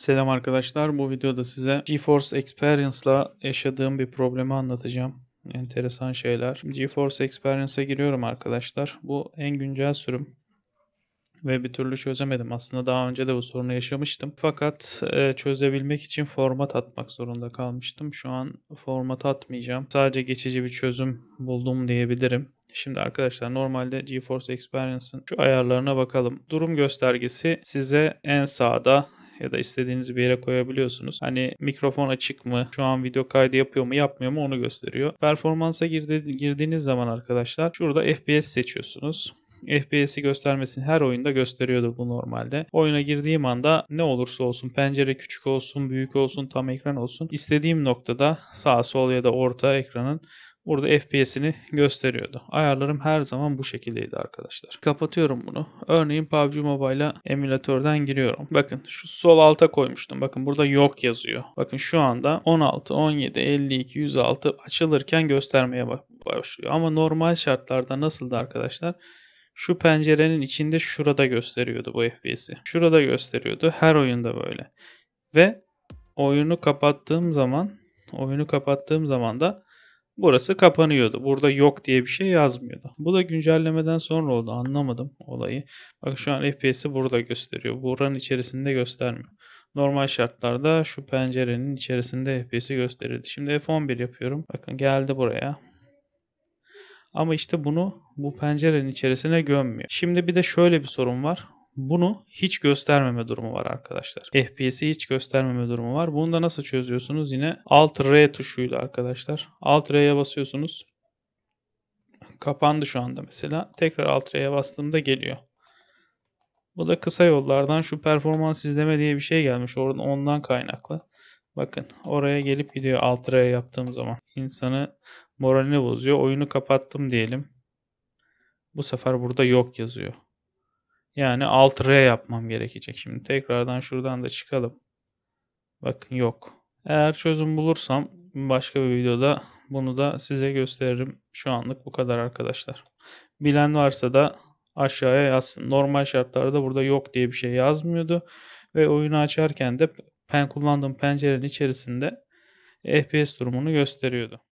Selam arkadaşlar. Bu videoda size GeForce Experience'la yaşadığım bir problemi anlatacağım. Enteresan şeyler. GeForce Experience'a giriyorum arkadaşlar. Bu en güncel sürüm ve bir türlü çözemedim. Aslında daha önce de bu sorunu yaşamıştım. Fakat e, çözebilmek için format atmak zorunda kalmıştım. Şu an format atmayacağım. Sadece geçici bir çözüm buldum diyebilirim. Şimdi arkadaşlar normalde GeForce Experience'ın şu ayarlarına bakalım. Durum göstergesi size en sağda ya da istediğiniz bir yere koyabiliyorsunuz. Hani mikrofon açık mı? Şu an video kaydı yapıyor mu? Yapmıyor mu? Onu gösteriyor. Performansa girdi, girdiğiniz zaman arkadaşlar şurada FPS seçiyorsunuz. FPS'i göstermesini her oyunda gösteriyordu bu normalde. Oyuna girdiğim anda ne olursa olsun pencere küçük olsun, büyük olsun, tam ekran olsun istediğim noktada sağ sol ya da orta ekranın Burada FPS'ini gösteriyordu. Ayarlarım her zaman bu şekildeydi arkadaşlar. Kapatıyorum bunu. Örneğin PUBG Mobile'a emülatörden giriyorum. Bakın şu sol alta koymuştum. Bakın burada yok yazıyor. Bakın şu anda 16, 17, 52, 106 açılırken göstermeye başlıyor. Ama normal şartlarda nasıldı arkadaşlar? Şu pencerenin içinde şurada gösteriyordu bu FPS'i. Şurada gösteriyordu. Her oyunda böyle. Ve oyunu kapattığım zaman oyunu kapattığım zaman da burası kapanıyordu. Burada yok diye bir şey yazmıyordu. Bu da güncellemeden sonra oldu. Anlamadım olayı. Bak şu an FPS'i burada gösteriyor. Buranın içerisinde göstermiyor. Normal şartlarda şu pencerenin içerisinde FPS'i gösterirdi. Şimdi F11 yapıyorum. Bakın geldi buraya. Ama işte bunu bu pencerenin içerisine gömmüyor. Şimdi bir de şöyle bir sorun var. Bunu hiç göstermeme durumu var arkadaşlar. FPS'i hiç göstermeme durumu var. Bunu da nasıl çözüyorsunuz? Yine Alt R tuşuyla arkadaşlar. Alt R'ye basıyorsunuz. Kapandı şu anda mesela. Tekrar Alt R'ye bastığımda geliyor. Bu da kısa yollardan şu performans izleme diye bir şey gelmiş. Oradan ondan kaynaklı. Bakın oraya gelip gidiyor alt R'ye yaptığım zaman. İnsanı moralini bozuyor. Oyunu kapattım diyelim. Bu sefer burada yok yazıyor. Yani alt R yapmam gerekecek. Şimdi tekrardan şuradan da çıkalım. Bakın yok. Eğer çözüm bulursam başka bir videoda bunu da size gösteririm. Şu anlık bu kadar arkadaşlar. Bilen varsa da aşağıya yazsın. Normal şartlarda burada yok diye bir şey yazmıyordu. Ve oyunu açarken de pen kullandığım pencerenin içerisinde FPS durumunu gösteriyordu.